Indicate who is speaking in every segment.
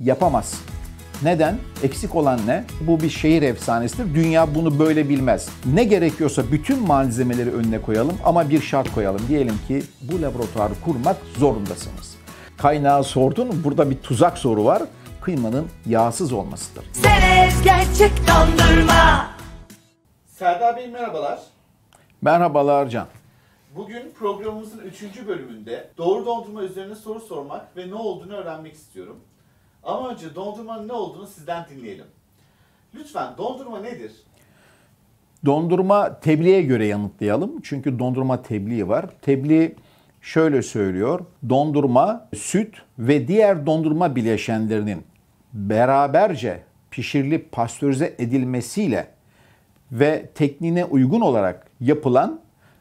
Speaker 1: Yapamaz. Neden? Eksik olan ne? Bu bir şehir efsanesidir. Dünya bunu böyle bilmez. Ne gerekiyorsa bütün malzemeleri önüne koyalım ama bir şart koyalım. Diyelim ki bu laboratuvarı kurmak zorundasınız. Kaynağı sordun. Burada bir tuzak soru var. Kıymanın yağsız olmasıdır. Serez gerçek dondurma. Serdar Bey merhabalar. Merhabalar Can. Bugün programımızın 3. bölümünde doğru dondurma üzerine soru sormak ve ne olduğunu öğrenmek istiyorum. Ama önce dondurmanın ne olduğunu sizden dinleyelim. Lütfen dondurma nedir? Dondurma tebliğe göre yanıtlayalım. Çünkü dondurma tebliği var. Tebliğ şöyle söylüyor. Dondurma, süt ve diğer dondurma bileşenlerinin beraberce pişirilip pastörize edilmesiyle ve tekniğine uygun olarak yapılan,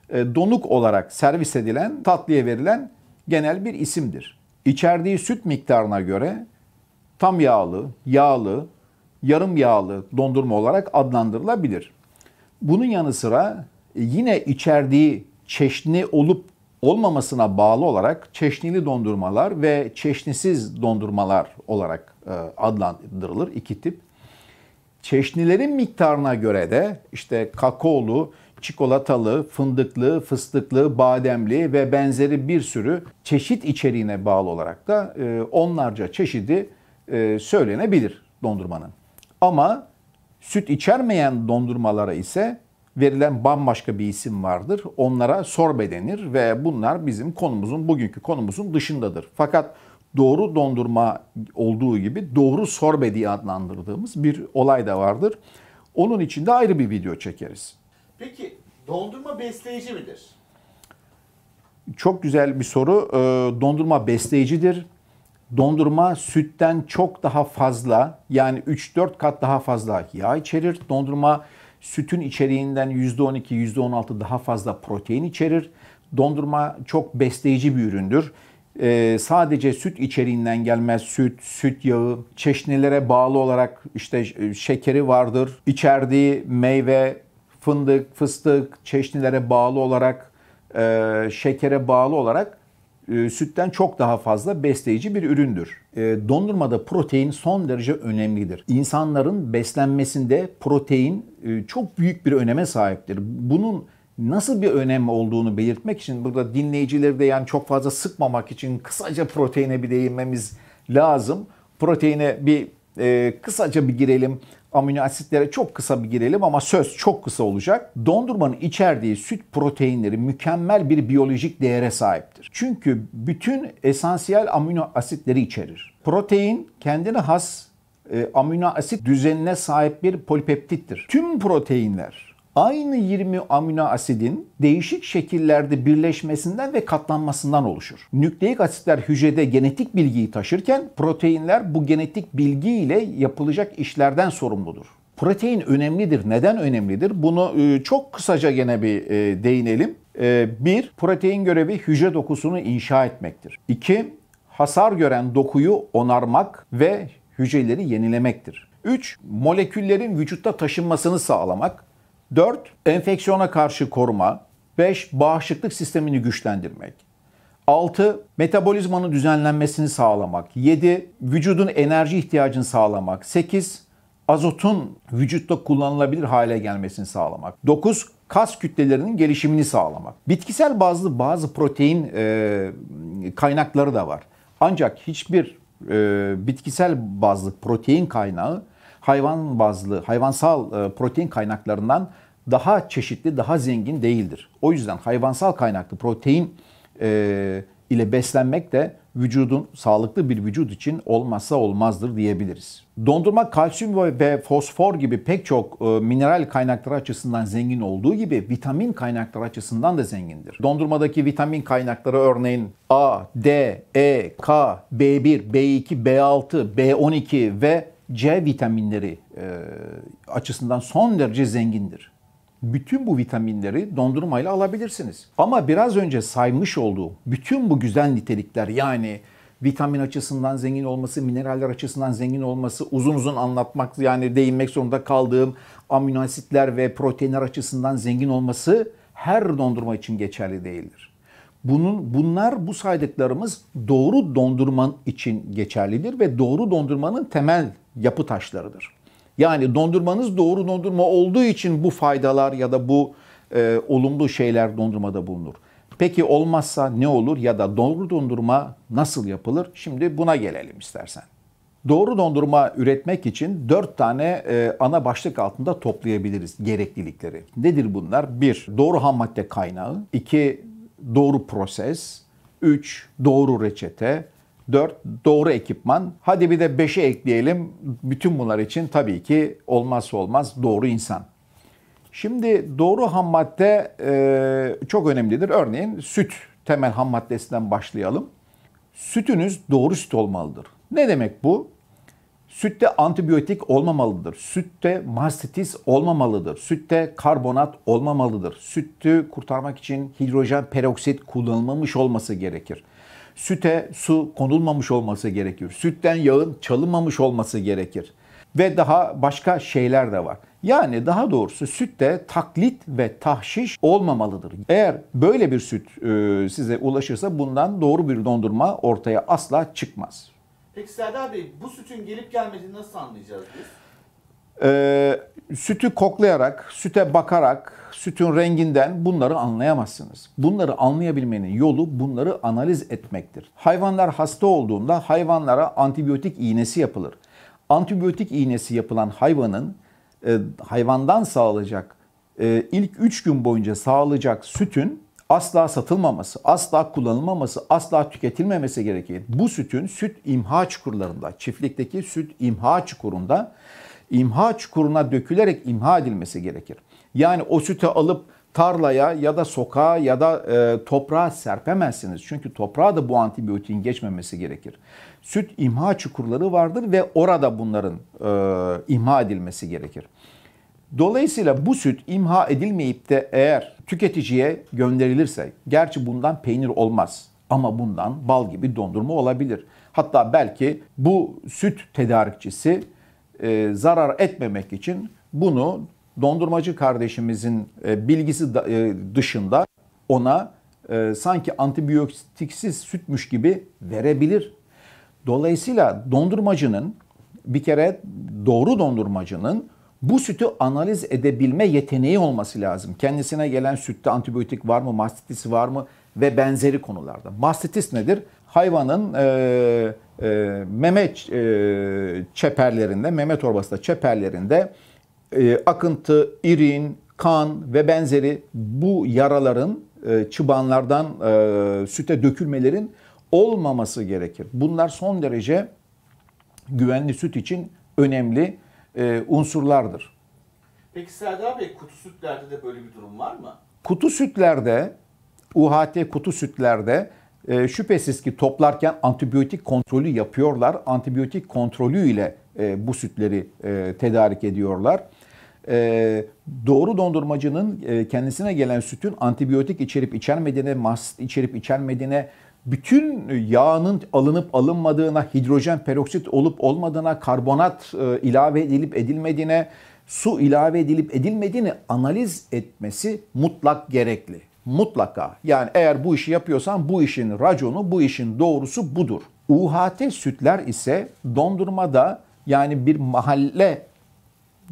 Speaker 1: e, donuk olarak servis edilen, tatlıya verilen genel bir isimdir. İçerdiği süt miktarına göre tam yağlı, yağlı, yarım yağlı dondurma olarak adlandırılabilir. Bunun yanı sıra yine içerdiği çeşni olup olmamasına bağlı olarak çeşnili dondurmalar ve çeşnisiz dondurmalar olarak e, adlandırılır iki tip. Çeşnilerin miktarına göre de işte kakaolu, çikolatalı, fındıklı, fıstıklı, bademli ve benzeri bir sürü çeşit içeriğine bağlı olarak da e, onlarca çeşidi e, söylenebilir dondurmanın. Ama süt içermeyen dondurmalara ise verilen bambaşka bir isim vardır. Onlara sorbe denir ve bunlar bizim konumuzun, bugünkü konumuzun dışındadır. Fakat doğru dondurma olduğu gibi doğru sorbe diye adlandırdığımız bir olay da vardır. Onun için de ayrı bir video çekeriz. Peki dondurma besleyici midir? Çok güzel bir soru. Ee, dondurma besleyicidir dondurma sütten çok daha fazla yani 3-4 kat daha fazla yağ içerir. Dondurma sütün içeriğinden %12, %16 daha fazla protein içerir. Dondurma çok besleyici bir üründür. Ee, sadece süt içeriğinden gelmez süt, süt yağı, çeşnilere bağlı olarak işte e, şekeri vardır. İçerdiği meyve, fındık, fıstık, çeşnilere bağlı olarak, e, şekere bağlı olarak e, sütten çok daha fazla besleyici bir üründür. E, dondurmada protein son derece önemlidir. İnsanların beslenmesinde protein e, çok büyük bir öneme sahiptir. Bunun nasıl bir önem olduğunu belirtmek için burada dinleyicileri de yani çok fazla sıkmamak için kısaca proteine bir değinmemiz lazım. Proteine bir e, kısaca bir girelim. Amino asitlere çok kısa bir girelim ama söz çok kısa olacak. Dondurmanın içerdiği süt proteinleri mükemmel bir biyolojik değere sahiptir. Çünkü bütün esansiyel amino asitleri içerir. Protein kendine has e, amino asit düzenine sahip bir polipeptittir. Tüm proteinler aynı 20 amino asidin değişik şekillerde birleşmesinden ve katlanmasından oluşur. Nükleik asitler hücrede genetik bilgiyi taşırken proteinler bu genetik bilgi ile yapılacak işlerden sorumludur. Protein önemlidir. Neden önemlidir? Bunu e, çok kısaca gene bir e, değinelim. E, bir, protein görevi hücre dokusunu inşa etmektir. İki, hasar gören dokuyu onarmak ve hücreleri yenilemektir. 3. Moleküllerin vücutta taşınmasını sağlamak. 4. Enfeksiyona karşı koruma. 5. Bağışıklık sistemini güçlendirmek. 6. Metabolizmanın düzenlenmesini sağlamak. 7. Vücudun enerji ihtiyacını sağlamak. 8. Azotun vücutta kullanılabilir hale gelmesini sağlamak. 9. Kas kütlelerinin gelişimini sağlamak. Bitkisel bazı bazı protein e, kaynakları da var. Ancak hiçbir e, bitkisel bazlı protein kaynağı hayvan bazlı, hayvansal e, protein kaynaklarından daha çeşitli, daha zengin değildir. O yüzden hayvansal kaynaklı protein e, ile beslenmek de vücudun sağlıklı bir vücut için olmazsa olmazdır diyebiliriz. Dondurma kalsiyum ve fosfor gibi pek çok e, mineral kaynakları açısından zengin olduğu gibi vitamin kaynakları açısından da zengindir. Dondurmadaki vitamin kaynakları örneğin A, D, E, K, B1, B2, B6, B12 ve C vitaminleri e, açısından son derece zengindir. Bütün bu vitaminleri dondurmayla alabilirsiniz. Ama biraz önce saymış olduğu bütün bu güzel nitelikler yani vitamin açısından zengin olması, mineraller açısından zengin olması, uzun uzun anlatmak yani değinmek zorunda kaldığım amino asitler ve proteinler açısından zengin olması her dondurma için geçerli değildir. Bunun, bunlar bu saydıklarımız doğru dondurman için geçerlidir ve doğru dondurmanın temel yapı taşlarıdır. Yani dondurmanız doğru dondurma olduğu için bu faydalar ya da bu e, olumlu şeyler dondurmada bulunur. Peki olmazsa ne olur ya da doğru dondurma nasıl yapılır? Şimdi buna gelelim istersen. Doğru dondurma üretmek için dört tane e, ana başlık altında toplayabiliriz gereklilikleri. Nedir bunlar? Bir Doğru ham madde kaynağı. 2 doğru proses, 3 doğru reçete, 4 doğru ekipman. Hadi bir de 5'e ekleyelim. Bütün bunlar için tabii ki olmazsa olmaz doğru insan. Şimdi doğru ham madde e, çok önemlidir. Örneğin süt temel ham maddesinden başlayalım. Sütünüz doğru süt olmalıdır. Ne demek bu? Sütte antibiyotik olmamalıdır. Sütte mastitis olmamalıdır. Sütte karbonat olmamalıdır. Sütü kurtarmak için hidrojen peroksit kullanılmamış olması gerekir. Süte su konulmamış olması gerekir. Sütten yağın çalınmamış olması gerekir. Ve daha başka şeyler de var. Yani daha doğrusu sütte taklit ve tahşiş olmamalıdır. Eğer böyle bir süt e, size ulaşırsa bundan doğru bir dondurma ortaya asla çıkmaz. Peki Serdar Bey bu sütün gelip gelmediğini nasıl anlayacağız biz? Ee, sütü koklayarak, süte bakarak, sütün renginden bunları anlayamazsınız. Bunları anlayabilmenin yolu bunları analiz etmektir. Hayvanlar hasta olduğunda hayvanlara antibiyotik iğnesi yapılır. Antibiyotik iğnesi yapılan hayvanın e, hayvandan sağlayacak e, ilk 3 gün boyunca sağlayacak sütün asla satılmaması, asla kullanılmaması, asla tüketilmemesi gereken bu sütün süt imha çukurlarında, çiftlikteki süt imha çukurunda imha çukuruna dökülerek imha edilmesi gerekir. Yani o sütü alıp tarlaya ya da sokağa ya da e, toprağa serpemezsiniz. Çünkü toprağa da bu antibiyotiğin geçmemesi gerekir. Süt imha çukurları vardır ve orada bunların e, imha edilmesi gerekir. Dolayısıyla bu süt imha edilmeyip de eğer tüketiciye gönderilirse, gerçi bundan peynir olmaz ama bundan bal gibi dondurma olabilir. Hatta belki bu süt tedarikçisi e, zarar etmemek için bunu dondurmacı kardeşimizin e, bilgisi da, e, dışında ona e, sanki antibiyotiksiz sütmüş gibi verebilir. Dolayısıyla dondurmacının bir kere doğru dondurmacının bu sütü analiz edebilme yeteneği olması lazım. Kendisine gelen sütte antibiyotik var mı, mastitis var mı ve benzeri konularda. Mastitis nedir? Hayvanın e, e, meme e, çeperlerinde, meme torbasında çeperlerinde e, akıntı, irin, kan ve benzeri bu yaraların e, çıbanlardan e, süte dökülmelerin olmaması gerekir. Bunlar son derece güvenli süt için önemli e, unsurlardır. Peki Serdar Bey kutu sütlerde de böyle bir durum var mı? Kutu sütlerde, UHT kutu sütlerde e, şüphesiz ki toplarken antibiyotik kontrolü yapıyorlar. Antibiyotik kontrolü ile e, bu sütleri e, tedarik ediyorlar. E, doğru dondurmacının e, kendisine gelen sütün antibiyotik içerip içermediğine, mast içerip içermediğine bütün yağının alınıp alınmadığına, hidrojen peroksit olup olmadığına, karbonat e, ilave edilip edilmediğine, su ilave edilip edilmediğini analiz etmesi mutlak gerekli. Mutlaka. Yani eğer bu işi yapıyorsan bu işin raconu, bu işin doğrusu budur. UHT sütler ise dondurmada yani bir mahalle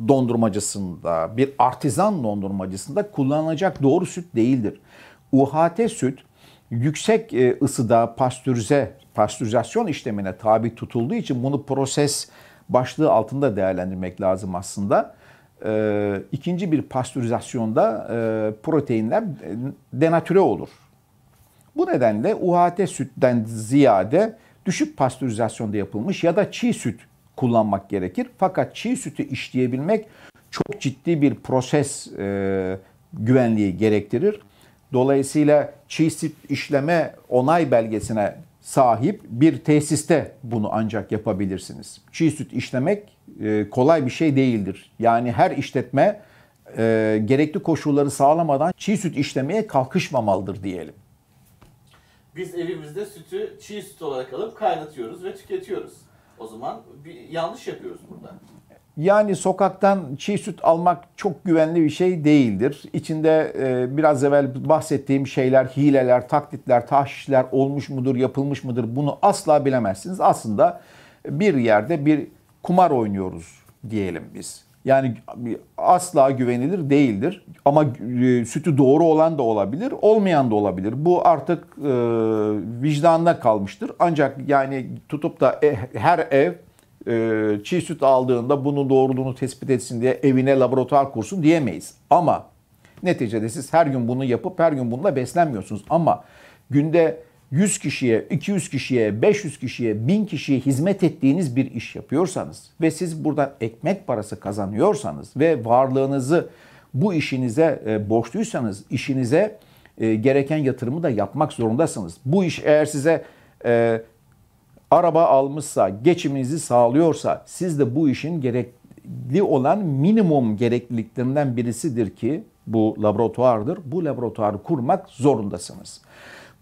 Speaker 1: dondurmacısında, bir artizan dondurmacısında kullanılacak doğru süt değildir. UHT süt yüksek e, ısıda pastürize, pastürizasyon işlemine tabi tutulduğu için bunu proses başlığı altında değerlendirmek lazım aslında. E, ikinci bir pastürizasyonda e, proteinler denatüre olur. Bu nedenle UHT sütten ziyade düşük pastürizasyonda yapılmış ya da çiğ süt kullanmak gerekir. Fakat çiğ sütü işleyebilmek çok ciddi bir proses e, güvenliği gerektirir. Dolayısıyla çiğ süt işleme onay belgesine sahip bir tesiste bunu ancak yapabilirsiniz. Çiğ süt işlemek e, kolay bir şey değildir. Yani her işletme e, gerekli koşulları sağlamadan çiğ süt işlemeye kalkışmamalıdır diyelim. Biz evimizde sütü çiğ süt olarak alıp kaynatıyoruz ve tüketiyoruz. O zaman bir yanlış yapıyoruz burada. Yani sokaktan çiğ süt almak çok güvenli bir şey değildir. İçinde e, biraz evvel bahsettiğim şeyler, hileler, taklitler, tahşişler olmuş mudur, yapılmış mıdır bunu asla bilemezsiniz. Aslında bir yerde bir kumar oynuyoruz diyelim biz. Yani asla güvenilir değildir. Ama e, sütü doğru olan da olabilir, olmayan da olabilir. Bu artık e, vicdanına kalmıştır. Ancak yani tutup da e, her ev e, çiğ süt aldığında bunun doğruluğunu tespit etsin diye evine laboratuvar kursun diyemeyiz. Ama neticede siz her gün bunu yapıp her gün bununla beslenmiyorsunuz. Ama günde 100 kişiye, 200 kişiye, 500 kişiye, 1000 kişiye hizmet ettiğiniz bir iş yapıyorsanız ve siz buradan ekmek parası kazanıyorsanız ve varlığınızı bu işinize e, borçluysanız işinize e, gereken yatırımı da yapmak zorundasınız. Bu iş eğer size e, araba almışsa, geçiminizi sağlıyorsa siz de bu işin gerekli olan minimum gerekliliklerinden birisidir ki bu laboratuvardır. Bu laboratuvarı kurmak zorundasınız.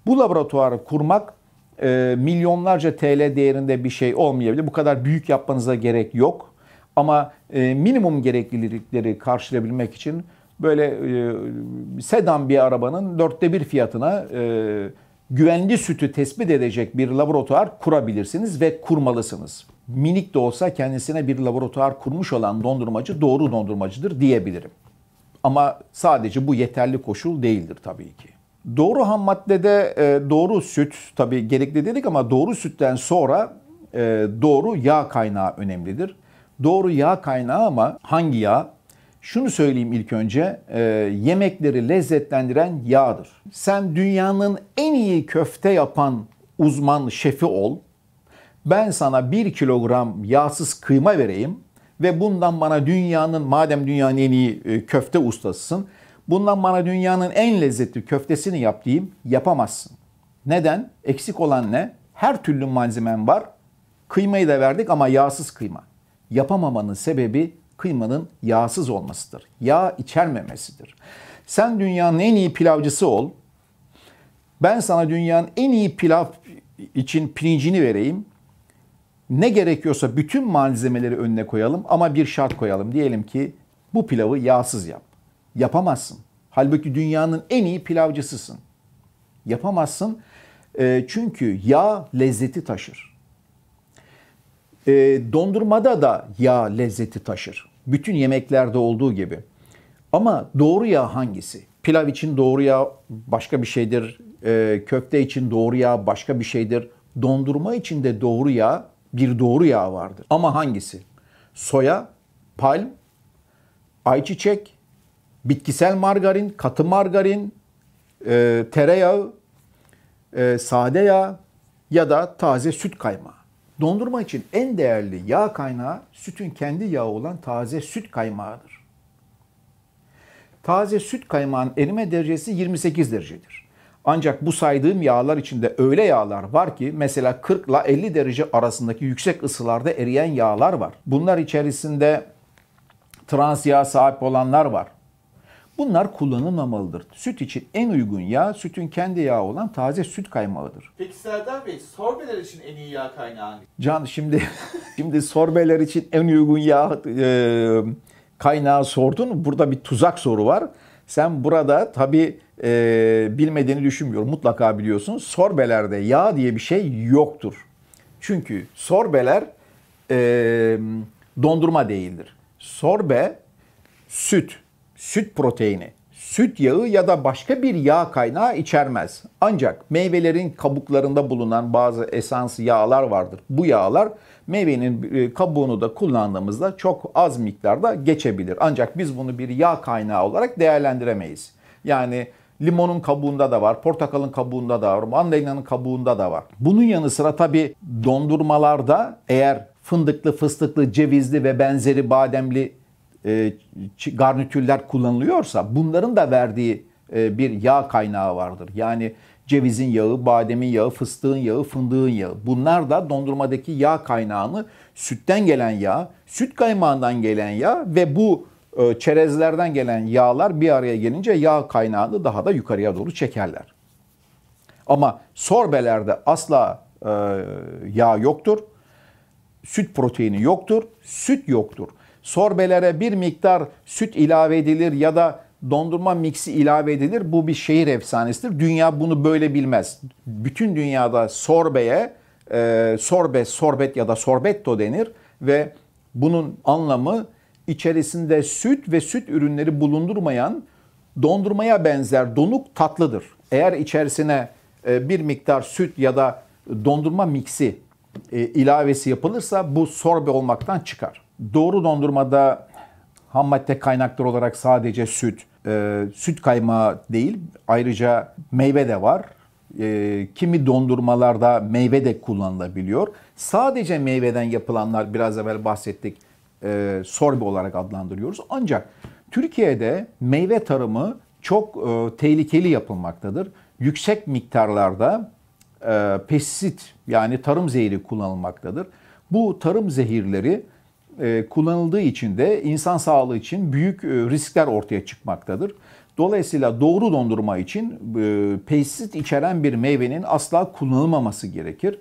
Speaker 1: Bu laboratuvarı kurmak e, milyonlarca TL değerinde bir şey olmayabilir. Bu kadar büyük yapmanıza gerek yok. Ama e, minimum gereklilikleri karşılayabilmek için böyle e, sedan bir arabanın dörtte bir fiyatına e, güvenli sütü tespit edecek bir laboratuvar kurabilirsiniz ve kurmalısınız. Minik de olsa kendisine bir laboratuvar kurmuş olan dondurmacı doğru dondurmacıdır diyebilirim. Ama sadece bu yeterli koşul değildir tabii ki. Doğru ham maddede e, doğru süt tabii gerekli dedik ama doğru sütten sonra e, doğru yağ kaynağı önemlidir. Doğru yağ kaynağı ama hangi yağ? Şunu söyleyeyim ilk önce, e, yemekleri lezzetlendiren yağdır. Sen dünyanın en iyi köfte yapan uzman şefi ol. Ben sana 1 kilogram yağsız kıyma vereyim ve bundan bana dünyanın, madem dünyanın en iyi e, köfte ustasısın, bundan bana dünyanın en lezzetli köftesini yap diyeyim, yapamazsın. Neden? Eksik olan ne? Her türlü malzemen var. Kıymayı da verdik ama yağsız kıyma. Yapamamanın sebebi kıymanın yağsız olmasıdır. Yağ içermemesidir. Sen dünyanın en iyi pilavcısı ol. Ben sana dünyanın en iyi pilav için pirincini vereyim. Ne gerekiyorsa bütün malzemeleri önüne koyalım ama bir şart koyalım. Diyelim ki bu pilavı yağsız yap. Yapamazsın. Halbuki dünyanın en iyi pilavcısısın. Yapamazsın. E, çünkü yağ lezzeti taşır. E, dondurmada da yağ lezzeti taşır. Bütün yemeklerde olduğu gibi. Ama doğru yağ hangisi? Pilav için doğru yağ başka bir şeydir. E, köfte için doğru yağ başka bir şeydir. Dondurma için de doğru yağ bir doğru yağ vardır. Ama hangisi? Soya, palm, ayçiçek, bitkisel margarin, katı margarin, e, tereyağı, e, sade yağ ya da taze süt kaymağı. Dondurma için en değerli yağ kaynağı sütün kendi yağı olan taze süt kaymağıdır. Taze süt kaymağın erime derecesi 28 derecedir. Ancak bu saydığım yağlar içinde öyle yağlar var ki mesela 40 ile 50 derece arasındaki yüksek ısılarda eriyen yağlar var. Bunlar içerisinde trans yağ sahip olanlar var. Bunlar kullanılmamalıdır. Süt için en uygun yağ sütün kendi yağı olan taze süt kaymağıdır. Peki Serdar Bey sorbeler için en iyi yağ kaynağı hangi? Can şimdi şimdi sorbeler için en uygun yağ e, kaynağı sordun. Burada bir tuzak soru var. Sen burada tabii e, bilmediğini düşünmüyorum. Mutlaka biliyorsun. Sorbelerde yağ diye bir şey yoktur. Çünkü sorbeler e, dondurma değildir. Sorbe süt süt proteini, süt yağı ya da başka bir yağ kaynağı içermez. Ancak meyvelerin kabuklarında bulunan bazı esans yağlar vardır. Bu yağlar meyvenin e, kabuğunu da kullandığımızda çok az miktarda geçebilir. Ancak biz bunu bir yağ kaynağı olarak değerlendiremeyiz. Yani limonun kabuğunda da var, portakalın kabuğunda da var, mandalina'nın kabuğunda da var. Bunun yanı sıra tabii dondurmalarda eğer fındıklı, fıstıklı, cevizli ve benzeri bademli e, garnitürler kullanılıyorsa bunların da verdiği e, bir yağ kaynağı vardır. Yani cevizin yağı, bademin yağı, fıstığın yağı, fındığın yağı. Bunlar da dondurmadaki yağ kaynağını sütten gelen yağ, süt kaymağından gelen yağ ve bu e, çerezlerden gelen yağlar bir araya gelince yağ kaynağını daha da yukarıya doğru çekerler. Ama sorbelerde asla yağ yoktur. Süt proteini yoktur. Süt yoktur sorbelere bir miktar süt ilave edilir ya da dondurma miksi ilave edilir. Bu bir şehir efsanesidir. Dünya bunu böyle bilmez. Bütün dünyada sorbeye e, sorbe, sorbet ya da sorbetto denir ve bunun anlamı içerisinde süt ve süt ürünleri bulundurmayan dondurmaya benzer donuk tatlıdır. Eğer içerisine e, bir miktar süt ya da dondurma miksi e, ilavesi yapılırsa bu sorbe olmaktan çıkar. Doğru dondurmada ham madde kaynakları olarak sadece süt, e, süt kaymağı değil ayrıca meyve de var. E, kimi dondurmalarda meyve de kullanılabiliyor. Sadece meyveden yapılanlar biraz evvel bahsettik e, sorbe olarak adlandırıyoruz. Ancak Türkiye'de meyve tarımı çok e, tehlikeli yapılmaktadır. Yüksek miktarlarda e, pestisit yani tarım zehri kullanılmaktadır. Bu tarım zehirleri e, kullanıldığı için de insan sağlığı için büyük e, riskler ortaya çıkmaktadır. Dolayısıyla doğru dondurma için e, pestisit içeren bir meyvenin asla kullanılmaması gerekir.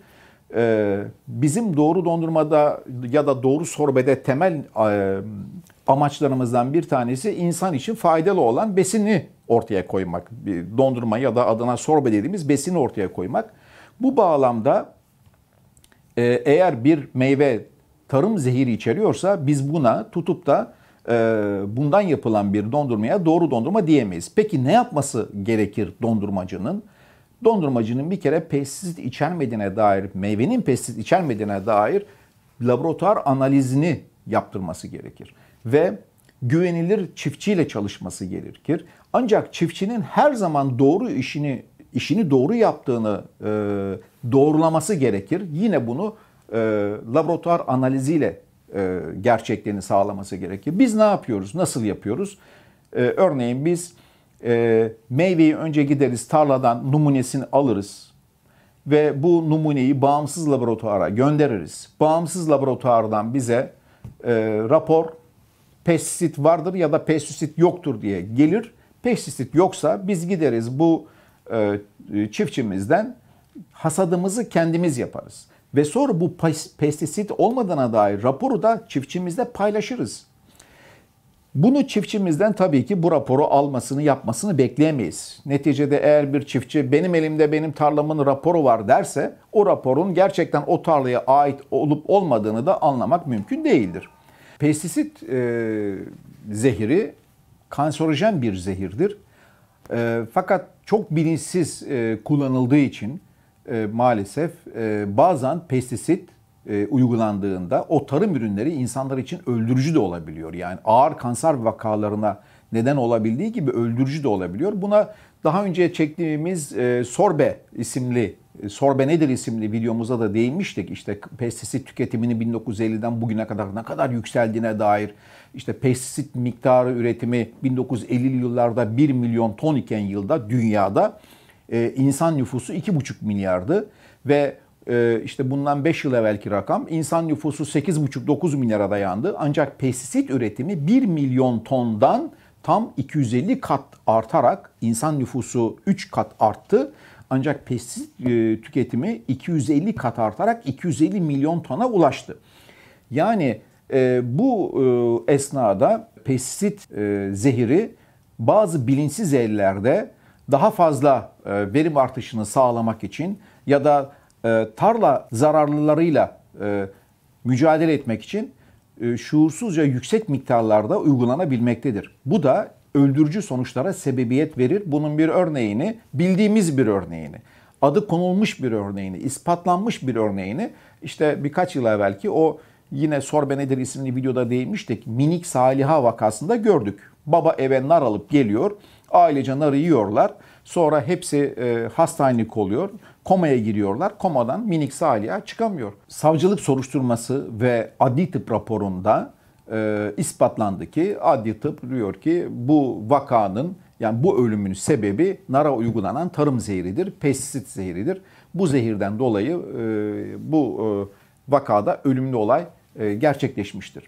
Speaker 1: Bizim doğru dondurmada ya da doğru sorbede temel amaçlarımızdan bir tanesi insan için faydalı olan besini ortaya koymak. Dondurma ya da adına sorbe dediğimiz besini ortaya koymak. Bu bağlamda eğer bir meyve tarım zehiri içeriyorsa biz buna tutup da e, bundan yapılan bir dondurmaya doğru dondurma diyemeyiz. Peki ne yapması gerekir dondurmacının? Dondurmacının bir kere pestisit içermediğine dair, meyvenin pestisit içermediğine dair laboratuvar analizini yaptırması gerekir. Ve güvenilir çiftçiyle çalışması gerekir. Ancak çiftçinin her zaman doğru işini işini doğru yaptığını e, doğrulaması gerekir. Yine bunu e, laboratuvar analiziyle e, gerçekliğini sağlaması gerekiyor. Biz ne yapıyoruz? Nasıl yapıyoruz? E, örneğin biz e, meyveyi önce gideriz tarladan numunesini alırız ve bu numuneyi bağımsız laboratuvara göndeririz. Bağımsız laboratuvardan bize e, rapor pestisit vardır ya da pestisit yoktur diye gelir. Pestisit yoksa biz gideriz bu e, çiftçimizden hasadımızı kendimiz yaparız ve sonra bu pestisit olmadığına dair raporu da çiftçimizle paylaşırız. Bunu çiftçimizden tabii ki bu raporu almasını yapmasını bekleyemeyiz. Neticede eğer bir çiftçi benim elimde benim tarlamın raporu var derse o raporun gerçekten o tarlaya ait olup olmadığını da anlamak mümkün değildir. Pestisit e, zehiri kanserojen bir zehirdir. E, fakat çok bilinçsiz e, kullanıldığı için e, maalesef e, bazen pestisit e, uygulandığında o tarım ürünleri insanlar için öldürücü de olabiliyor. Yani ağır kanser vakalarına neden olabildiği gibi öldürücü de olabiliyor. Buna daha önce çektiğimiz e, Sorbe isimli e, Sorbe nedir isimli videomuzda da değinmiştik. İşte pestisit tüketimini 1950'den bugüne kadar ne kadar yükseldiğine dair işte pestisit miktarı üretimi 1950'li yıllarda 1 milyon ton iken yılda dünyada ee, insan nüfusu 2,5 milyardı ve e, işte bundan 5 yıl evvelki rakam insan nüfusu 8,5-9 milyara dayandı. Ancak pestisit üretimi 1 milyon tondan tam 250 kat artarak insan nüfusu 3 kat arttı. Ancak pestisit e, tüketimi 250 kat artarak 250 milyon tona ulaştı. Yani e, bu esnada pestisit zehiri bazı bilinçsiz ellerde daha fazla e, verim artışını sağlamak için ya da e, tarla zararlılarıyla e, mücadele etmek için şuursuzca yüksek miktarlarda uygulanabilmektedir. Bu da öldürücü sonuçlara sebebiyet verir. Bunun bir örneğini, bildiğimiz bir örneğini, adı konulmuş bir örneğini, ispatlanmış bir örneğini işte birkaç yıl evvelki o yine Sorbe Nedir isimli videoda değinmiştik. Minik Saliha vakasında gördük. Baba eve nar alıp geliyor Ailece narı yiyorlar. Sonra hepsi e, hastanelik oluyor. Komaya giriyorlar. Komadan minik Salih'a çıkamıyor. Savcılık soruşturması ve adli tıp raporunda e, ispatlandı ki adli tıp diyor ki bu vakanın yani bu ölümün sebebi nara uygulanan tarım zehridir, pestisit zehridir. Bu zehirden dolayı e, bu e, vakada ölümlü olay e, gerçekleşmiştir.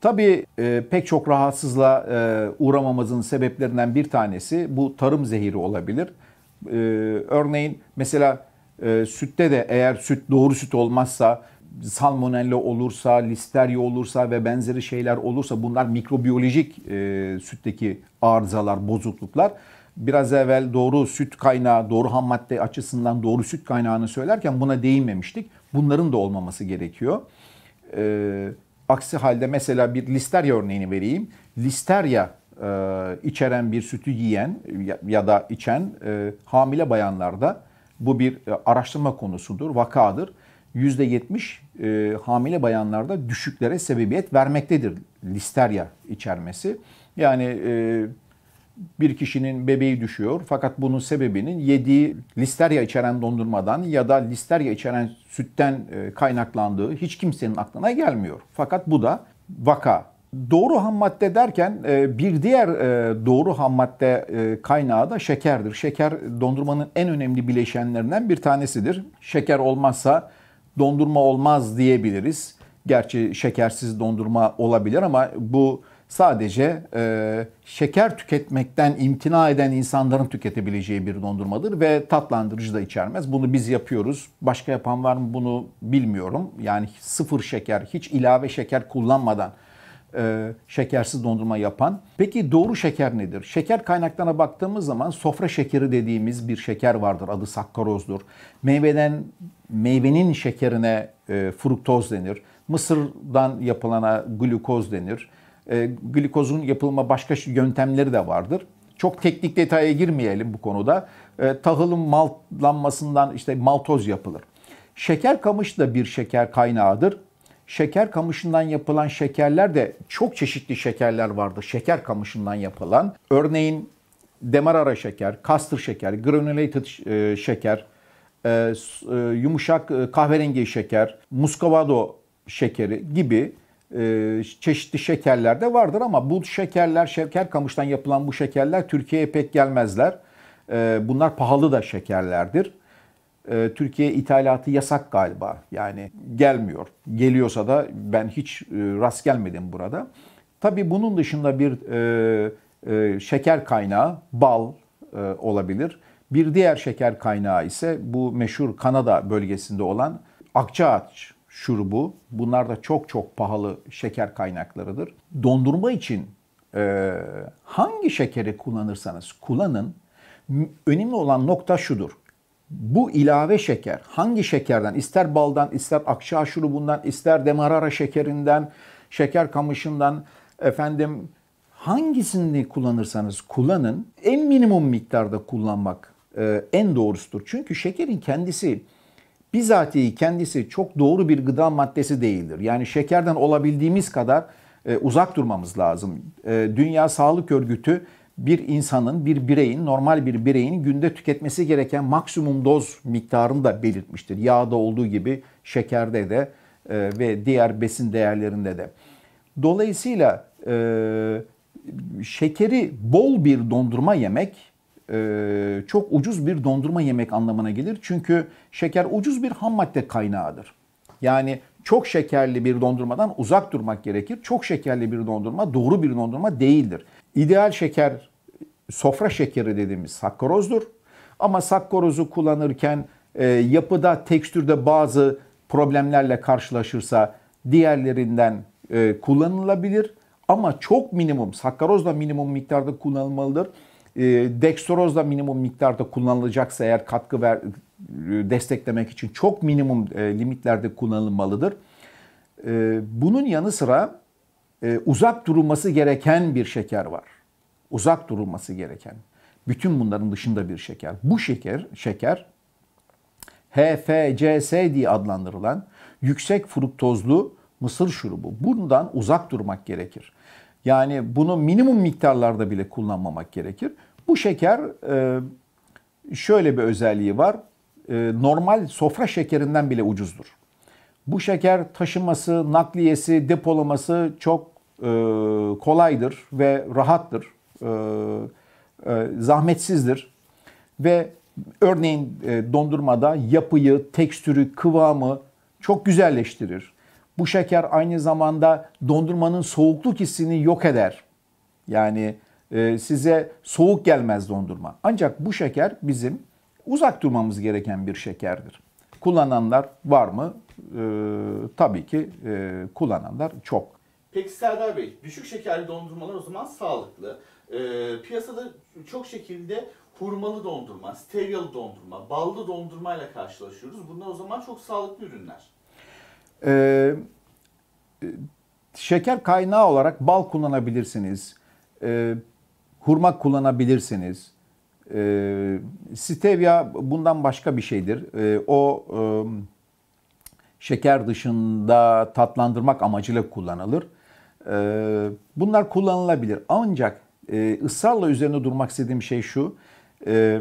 Speaker 1: Tabii e, pek çok rahatsızla e, uğramamızın sebeplerinden bir tanesi bu tarım zehiri olabilir. E, örneğin mesela e, sütte de eğer süt doğru süt olmazsa salmonella olursa, listerya olursa ve benzeri şeyler olursa bunlar mikrobiyolojik e, sütteki arızalar, bozukluklar. Biraz evvel doğru süt kaynağı, doğru ham madde açısından doğru süt kaynağını söylerken buna değinmemiştik. Bunların da olmaması gerekiyor. E, Aksi halde mesela bir listerya örneğini vereyim. Listerya e, içeren bir sütü yiyen ya, ya da içen e, hamile bayanlarda bu bir e, araştırma konusudur, vakadır. %70 e, hamile bayanlarda düşüklere sebebiyet vermektedir listerya içermesi. Yani e, bir kişinin bebeği düşüyor fakat bunun sebebinin yediği listerya içeren dondurmadan ya da listerya içeren sütten e, kaynaklandığı hiç kimsenin aklına gelmiyor. Fakat bu da vaka. Doğru ham madde derken e, bir diğer e, doğru ham madde kaynağı da şekerdir. Şeker dondurmanın en önemli bileşenlerinden bir tanesidir. Şeker olmazsa dondurma olmaz diyebiliriz. Gerçi şekersiz dondurma olabilir ama bu sadece e, şeker tüketmekten imtina eden insanların tüketebileceği bir dondurmadır ve tatlandırıcı da içermez. Bunu biz yapıyoruz. Başka yapan var mı bunu bilmiyorum. Yani sıfır şeker, hiç ilave şeker kullanmadan e, şekersiz dondurma yapan. Peki doğru şeker nedir? Şeker kaynaklarına baktığımız zaman sofra şekeri dediğimiz bir şeker vardır. Adı sakkarozdur. Meyveden meyvenin şekerine e, fruktoz denir. Mısırdan yapılana glukoz denir e, glikozun yapılma başka yöntemleri de vardır. Çok teknik detaya girmeyelim bu konuda. E, tahılın maltlanmasından işte maltoz yapılır. Şeker kamışı da bir şeker kaynağıdır. Şeker kamışından yapılan şekerler de çok çeşitli şekerler vardır. Şeker kamışından yapılan. Örneğin demarara şeker, kastır şeker, granulated e, şeker, e, yumuşak kahverengi şeker, muscovado şekeri gibi e, çeşitli şekerler de vardır ama bu şekerler, şeker kamıştan yapılan bu şekerler Türkiye'ye pek gelmezler. E, bunlar pahalı da şekerlerdir. E, Türkiye ithalatı yasak galiba. Yani gelmiyor. Geliyorsa da ben hiç rast gelmedim burada. Tabii bunun dışında bir şeker kaynağı bal olabilir. Bir diğer şeker kaynağı ise bu meşhur Kanada bölgesinde olan akçaağaç şurubu. Bunlar da çok çok pahalı şeker kaynaklarıdır. Dondurma için e, hangi şekeri kullanırsanız kullanın. Önemli olan nokta şudur. Bu ilave şeker hangi şekerden ister baldan ister akça şurubundan ister demarara şekerinden şeker kamışından efendim hangisini kullanırsanız kullanın en minimum miktarda kullanmak e, en doğrusudur. Çünkü şekerin kendisi bizatihi kendisi çok doğru bir gıda maddesi değildir. Yani şekerden olabildiğimiz kadar e, uzak durmamız lazım. E, Dünya Sağlık Örgütü bir insanın, bir bireyin, normal bir bireyin günde tüketmesi gereken maksimum doz miktarını da belirtmiştir. Yağda olduğu gibi şekerde de e, ve diğer besin değerlerinde de. Dolayısıyla e, şekeri bol bir dondurma yemek çok ucuz bir dondurma yemek anlamına gelir. Çünkü şeker ucuz bir ham madde kaynağıdır. Yani çok şekerli bir dondurmadan uzak durmak gerekir. Çok şekerli bir dondurma doğru bir dondurma değildir. İdeal şeker sofra şekeri dediğimiz sakkarozdur. Ama sakkarozu kullanırken yapıda, tekstürde bazı problemlerle karşılaşırsa diğerlerinden kullanılabilir. Ama çok minimum, sakkaroz da minimum miktarda kullanılmalıdır. Ee, dextroz da minimum miktarda kullanılacaksa eğer katkı ver, e, desteklemek için çok minimum e, limitlerde kullanılmalıdır. Ee, bunun yanı sıra e, uzak durulması gereken bir şeker var. Uzak durulması gereken. Bütün bunların dışında bir şeker. Bu şeker, şeker HFCS diye adlandırılan yüksek fruktozlu mısır şurubu. Bundan uzak durmak gerekir. Yani bunu minimum miktarlarda bile kullanmamak gerekir. Bu şeker e, şöyle bir özelliği var. E, normal sofra şekerinden bile ucuzdur. Bu şeker taşıması, nakliyesi, depolaması çok e, kolaydır ve rahattır. Zahmetsizdir. Ve örneğin dondurmada yapıyı, tekstürü, kıvamı çok güzelleştirir. Bu şeker aynı zamanda dondurmanın soğukluk hissini yok eder. Yani ee, size soğuk gelmez dondurma. Ancak bu şeker bizim uzak durmamız gereken bir şekerdir. Kullananlar var mı? E, tabii ki e, kullananlar çok. Peki Serdar Bey, düşük şekerli dondurmalar o zaman sağlıklı. E, piyasada çok şekilde hurmalı dondurma, stevyalı dondurma, ballı dondurma ile karşılaşıyoruz. Bunlar o zaman çok sağlıklı ürünler. E, şeker kaynağı olarak bal kullanabilirsiniz. E, hurma kullanabilirsiniz. E, stevia bundan başka bir şeydir. E, o e, şeker dışında tatlandırmak amacıyla kullanılır. E, bunlar kullanılabilir. Ancak e, ısrarla üzerine durmak istediğim şey şu. E,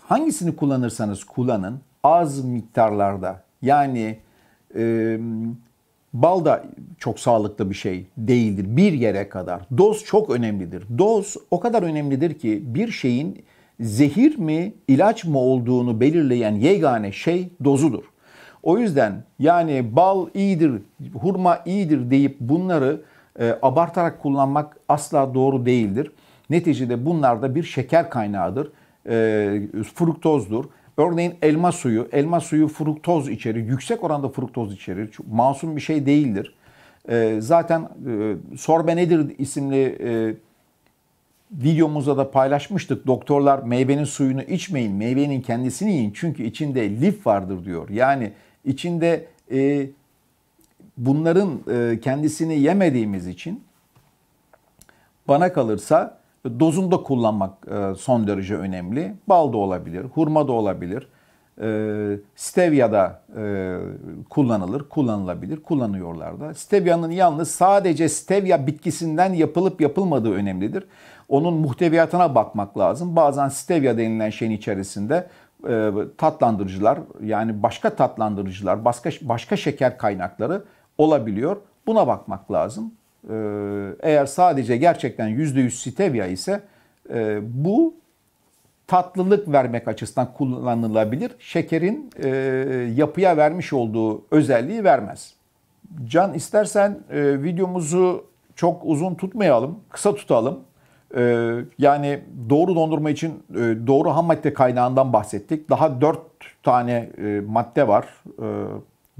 Speaker 1: hangisini kullanırsanız kullanın az miktarlarda yani e, Bal da çok sağlıklı bir şey değildir bir yere kadar. Doz çok önemlidir. Doz o kadar önemlidir ki bir şeyin zehir mi ilaç mı olduğunu belirleyen yegane şey dozudur. O yüzden yani bal iyidir, hurma iyidir deyip bunları e, abartarak kullanmak asla doğru değildir. Neticede bunlar da bir şeker kaynağıdır. E, fruktozdur. Örneğin elma suyu. Elma suyu fruktoz içerir. Yüksek oranda fruktoz içerir. Çok masum bir şey değildir. E, zaten e, Sorbe Nedir isimli e, videomuzda da paylaşmıştık. Doktorlar meyvenin suyunu içmeyin, meyvenin kendisini yiyin. Çünkü içinde lif vardır diyor. Yani içinde e, bunların e, kendisini yemediğimiz için bana kalırsa dozunda kullanmak e, son derece önemli. Bal da olabilir, hurma da olabilir. E, stevia da e, kullanılır, kullanılabilir, kullanıyorlar da. Stevia'nın yalnız sadece stevia bitkisinden yapılıp yapılmadığı önemlidir. Onun muhteviyatına bakmak lazım. Bazen stevia denilen şeyin içerisinde tatlandırıcılar yani başka tatlandırıcılar, başka, başka şeker kaynakları olabiliyor. Buna bakmak lazım. Ee, eğer sadece gerçekten %100 stevia ise e, bu tatlılık vermek açısından kullanılabilir. Şekerin e, yapıya vermiş olduğu özelliği vermez. Can istersen e, videomuzu çok uzun tutmayalım, kısa tutalım. yani doğru dondurma için doğru ham madde kaynağından bahsettik. Daha 4 tane madde var.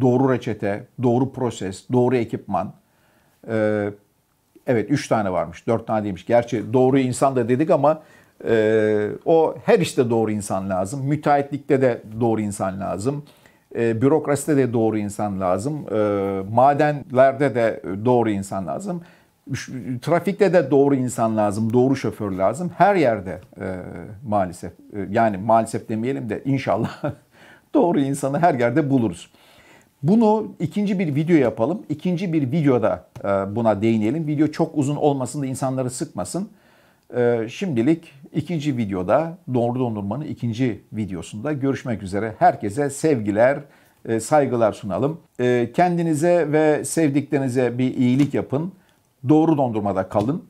Speaker 1: doğru reçete, doğru proses, doğru ekipman ee, evet 3 tane varmış, 4 tane demiş. Gerçi doğru insan da dedik ama e, o her işte doğru insan lazım. Müteahhitlikte de doğru insan lazım. E, bürokraside de doğru insan lazım. E, madenlerde de doğru insan lazım. Trafikte de doğru insan lazım, doğru şoför lazım. Her yerde e, maalesef, e, yani maalesef demeyelim de inşallah doğru insanı her yerde buluruz. Bunu ikinci bir video yapalım. İkinci bir videoda e, buna değinelim. Video çok uzun olmasın da insanları sıkmasın. E, şimdilik ikinci videoda Doğru Dondurma'nın ikinci videosunda görüşmek üzere. Herkese sevgiler, e, saygılar sunalım. Kendinize ve sevdiklerinize bir iyilik yapın. Doğru dondurmada kalın.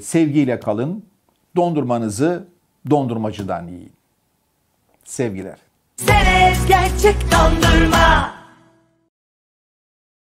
Speaker 1: Sevgiyle kalın. Dondurmanızı dondurmacıdan yiyin. Sevgiler. Serez gerçek dondurma.